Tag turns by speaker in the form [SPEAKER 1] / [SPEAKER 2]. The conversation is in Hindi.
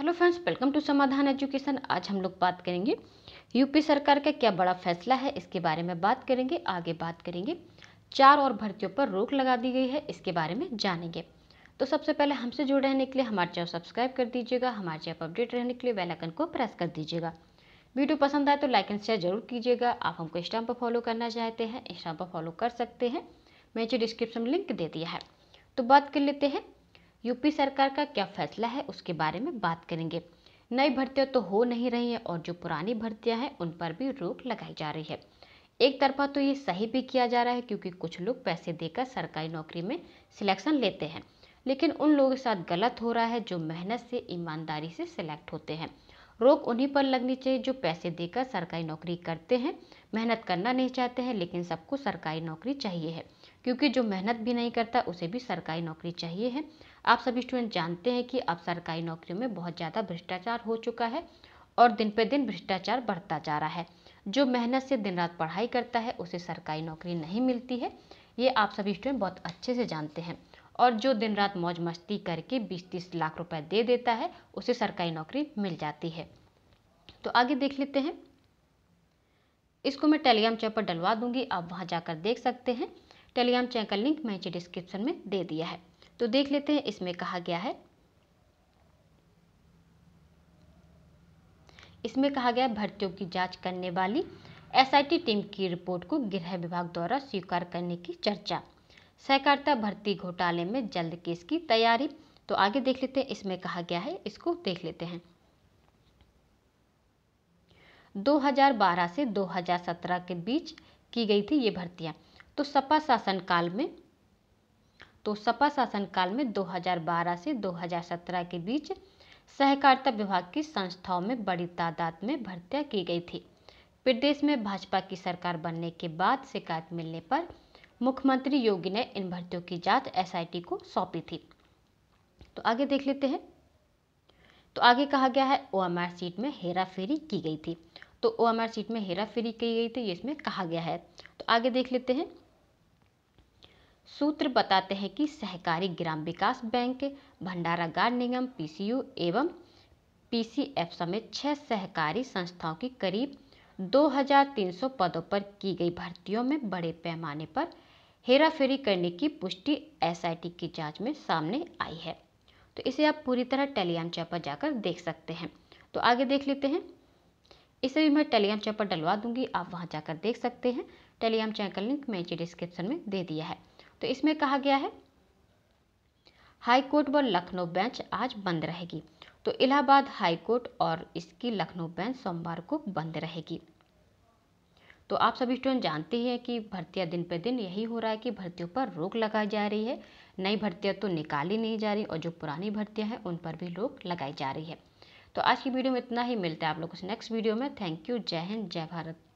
[SPEAKER 1] hello friends welcome to Samadhan education आज हम लोग बात करेंगे यूपी सरकार का क्या बड़ा फैसला है इसके बारे में बात करेंगे आगे बात करेंगे चार और भर्तियों पर रोक लगा दी गई है इसके बारे में जानेंगे तो सबसे पहले हमसे जुड़े रहने के लिए हमारे चैनल सब्सक्राइब कर दीजिएगा हमारे चैनल अपडेट रहने के लिए बेलाइकन को प्रेस कर दीजिएगा वीडियो पसंद आए तो लाइक एंड शेयर जरूर कीजिएगा आप हमको इंस्टाम पर फॉलो करना चाहते हैं इंस्टाम पर फॉलो कर सकते हैं मैं जो डिस्क्रिप्शन लिंक दे दिया है तो बात कर लेते हैं यूपी सरकार का क्या फैसला है उसके बारे में बात करेंगे नई भर्तियां तो हो नहीं रही हैं और जो पुरानी भर्तियां हैं उन पर भी रोक लगाई जा रही है एक तरफा तो ये सही भी किया जा रहा है क्योंकि कुछ लोग पैसे देकर सरकारी नौकरी में सिलेक्शन लेते हैं लेकिन उन लोगों के साथ गलत हो रहा है जो मेहनत से ईमानदारी से सिलेक्ट होते हैं रोक उन्हीं पर लगनी चाहिए जो पैसे देकर सरकारी नौकरी करते हैं मेहनत करना नहीं चाहते हैं लेकिन सबको सरकारी नौकरी चाहिए है क्योंकि जो मेहनत भी नहीं करता उसे भी सरकारी नौकरी चाहिए है आप सभी स्टूडेंट जानते हैं कि अब सरकारी नौकरियों में बहुत ज़्यादा भ्रष्टाचार हो चुका है और दिन पे दिन भ्रष्टाचार बढ़ता जा रहा है जो मेहनत से दिन रात पढ़ाई करता है उसे सरकारी नौकरी नहीं मिलती है ये आप सभी स्टूडेंट बहुत अच्छे से जानते हैं और जो दिन रात मौज मस्ती करके बीस तीस लाख रुपए दे देता है उसे सरकारी नौकरी मिल जाती है तो आगे देख लेते हैं इसको मैं टेलीग्राम चैनल पर डलवा दूंगी आप वहां जाकर देख सकते हैं टेलीग्राम चैनल का लिंक मैं डिस्क्रिप्शन में दे दिया है तो देख लेते हैं इसमें कहा गया है इसमें कहा गया भर्तियों की जांच करने वाली एसआईटी टीम की रिपोर्ट को गृह विभाग द्वारा स्वीकार करने की चर्चा सहकारिता भर्ती घोटाले में जल्द केस की तैयारी तो आगे देख लेते हैं इसमें कहा गया है इसको देख लेते हैं 2012 से 2017 के बीच की गई थी ये भर्तियां तो सपा शासनकाल में तो सपा शासनकाल में 2012 से 2017 के बीच सहकारिता विभाग की संस्थाओं में बड़ी तादाद में भर्तियां की गई थी प्रदेश में भाजपा की सरकार बनने के बाद शिकायत मिलने पर मुख्यमंत्री योगी ने इन भर्तियों की जांच एसआईटी को सौंपी थी तो आगे देख लेते हैं तो आगे कहा गया है ओ सीट में हेरा फेरी की गई थी तो ओ सीट में हेरा फेरी की गई थी ये इसमें कहा गया है तो आगे देख लेते हैं सूत्र बताते हैं कि सहकारी ग्राम विकास बैंक भंडारागार निगम पीसीयू एवं पीसीएफ समेत छह सहकारी संस्थाओं की करीब 2300 पदों पर की गई भर्तियों में बड़े पैमाने पर हेराफेरी करने की पुष्टि एसआईटी की जांच में सामने आई है तो इसे आप पूरी तरह टेलीग्राम चैपर जाकर देख सकते हैं तो आगे देख लेते हैं इसे भी मैं टेलीग्राम पर डलवा दूंगी आप वहाँ जाकर देख सकते हैं टेलीग्राम चैप का लिंक मैं डिस्क्रिप्शन में दे दिया है तो इसमें कहा गया है हाई कोर्ट व लखनऊ बेंच आज बंद रहेगी तो इलाहाबाद हाईकोर्ट और इसकी लखनऊ बेंच सोमवार को बंद रहेगी तो आप सभी स्टूडेंट जानते ही हैं कि भर्तियां दिन पे दिन यही हो रहा है कि भर्तियों पर रोक लगाई जा रही है नई भर्तियां तो निकाली नहीं जा रही और जो पुरानी भर्तियां हैं उन पर भी रोक लगाई जा रही है तो आज की वीडियो में इतना ही मिलता है आप लोगों से नेक्स्ट वीडियो में थैंक यू जय हिंद जय भारत